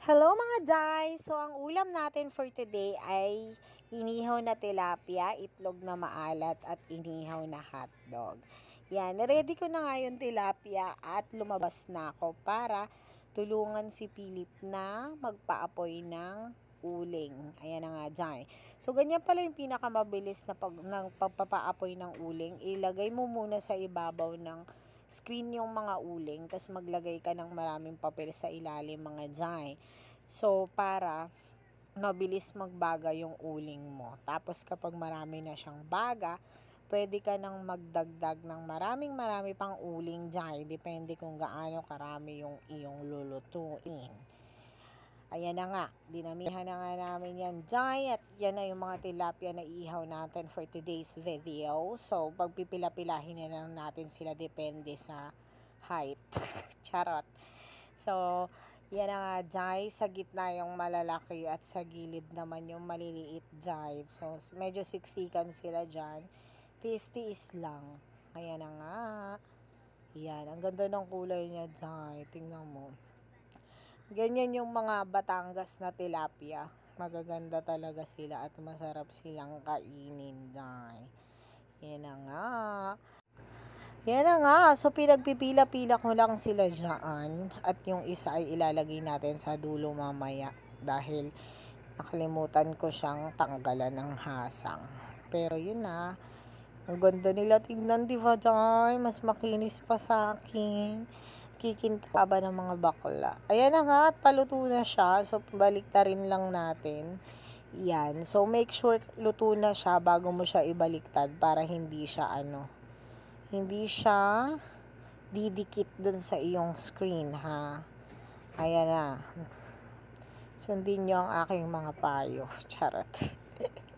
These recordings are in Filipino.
Hello mga Day! So ang ulam natin for today ay inihaw na tilapia, itlog na maalat at inihaw na hotdog. Yan, ready ko na nga yung tilapia at lumabas na ako para tulungan si Philip na magpaapoy ng uling. Ayan na nga dyan. So, ganyan pala yung pinakamabilis na pag, ng pagpapaapoy ng uling. Ilagay mo muna sa ibabaw ng screen yung mga uling, tapos maglagay ka ng maraming papel sa ilalim mga dyan. So, para mabilis magbaga yung uling mo. Tapos kapag marami na siyang baga, pwede ka nang magdagdag ng maraming marami pang uling dyan. Depende kung gaano karami yung iyong lulutuin. Ayan na nga, dinamihan na nga namin yan diet. Yan na yung mga tilapia na ihaw natin for today's video. So, pagpipila-pilahin na lang natin sila depende sa height. Charot. So, yan na nga, diet. Sa gitna yung malalaki at sa gilid naman yung maliliit diet. So, medyo siksikan sila dyan. Tiis-tiis lang. Ayan na nga. Yan, ang ganda ng kulay niya, jay. Tingnan mo. Ganyan yung mga Batangas na tilapia. Magaganda talaga sila at masarap silang kainin. Ay, yan na nga. Yan na nga. So, pinagpipila-pila ko lang sila dyan. At yung isa ay ilalagay natin sa dulo mamaya. Dahil nakalimutan ko siyang tanggalan ng hasang. Pero yun na. Ang ganda nila tignan, di ba, Joy? Mas makinis pa sa akin kikinta ka ba ng mga bakla? Ayan na nga, paluto na siya. So, rin lang natin. Yan. So, make sure luto na siya bago mo siya ibaliktad para hindi siya ano, hindi siya didikit dun sa iyong screen, ha? Ayan na. Sundin niyo ang aking mga payo. Charot.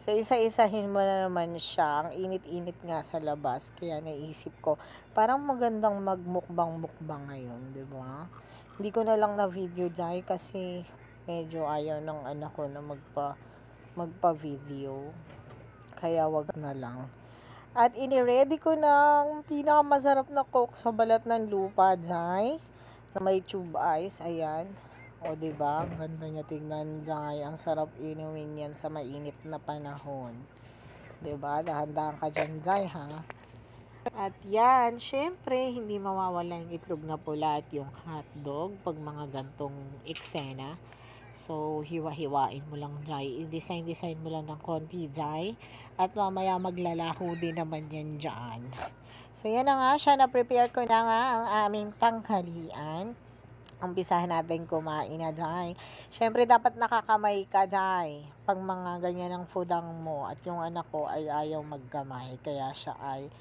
So, isa-isahin mo na naman siya. Ang init-init nga sa labas. Kaya naisip ko, parang magandang magmukbang-mukbang ngayon, di ba? Hindi ko na lang na-video dahil kasi medyo ayaw ng anak ko na magpa, magpa-video. Kaya wag na lang. At ini-ready ko ng pinakamasarap na coke sa balat ng lupa, Jai. Na may tube ice, ayan. O di ba? Ang ganda niya tingnan, Jai. Ang sarap inumin yan sa mainit na panahon. 'Di ba? Dahan-dahan ka diyan, Jai, ha? At yan, syempre, hindi mawawala yung itlog na pula at yung hotdog pag mga gantong eksena. So, hiwa-hiwain mo lang, Jai. I-design-design mo lang ng konti, Jai. At mamaya maglalaho din naman yan dyan. So, yan na nga siya. Na-prepare ko na nga ang aming tanghalian umpisahan natin kumain na day. Siyempre, dapat nakakamay ka day. Pag mga ganyan ang foodang mo at yung anak ko ay ayaw magkamay, kaya siya ay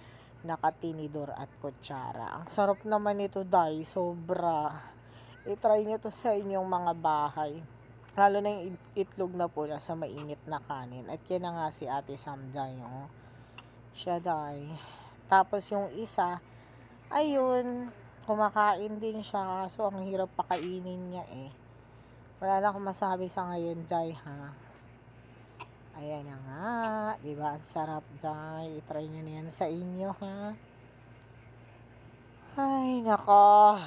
nakatinidor at kutsara. Ang sarap naman nito Dai. sobra. I-try nyo to sa inyong mga bahay. Lalo na yung itlog na pula sa mainit na kanin. At yan na nga si Ate Sam, Samjay, oh. Siya day. Tapos yung isa, ayun, kumakain din siya so ang hirap pakainin niya eh wala lang akong masabi sa ngayon Jai ha ayan na nga diba ang sarap Jai itry nyo na yan sa inyo ha ay nako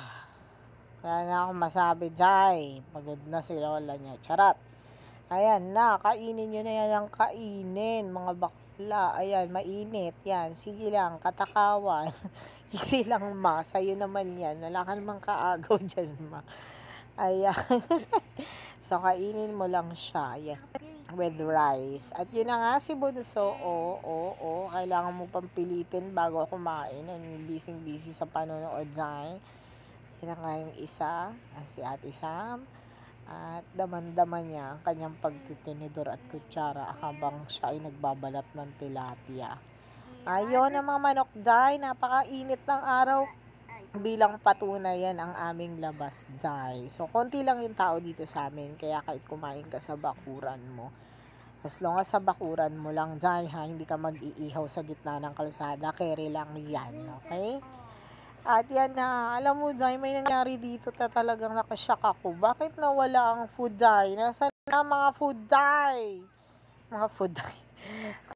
wala na akong masabi Jai pagod na si lola niya charot ayan na kainin nyo na yan ang kainin mga bakla ayan mainit yan sige lang katakawan lang, ma. Sa'yo naman yan. Wala ka namang kaagaw dyan, ma. Ayan. so, kainin mo lang siya. Ayan. With rice. At yun na nga si Bunso. Oo, oo, oo. Kailangan mo pampilitin bago kumain. Ang busy-busy sa panonood dyan. Yun na nga isa. Ah, si Ate Sam. At daman-daman niya ang kanyang pagtitinidor at kutsara habang siya ay nagbabalat ng tilapia. Ayon ang mga manok dai, napakainit ng araw. Bilang patunay yan ang aming labas dai. So, konti lang yung tao dito sa amin, kaya kahit kumain ka sa bakuran mo. As long as sa bakuran mo lang dai ha, hindi ka mag-iihaw sa gitna ng kalsada, carry lang yan, okay? At yan na, alam mo dai, may nangyari dito ta talagang nakashock ako. Bakit nawala ang food dai? Nasaan na mga food dai? Mga food dai.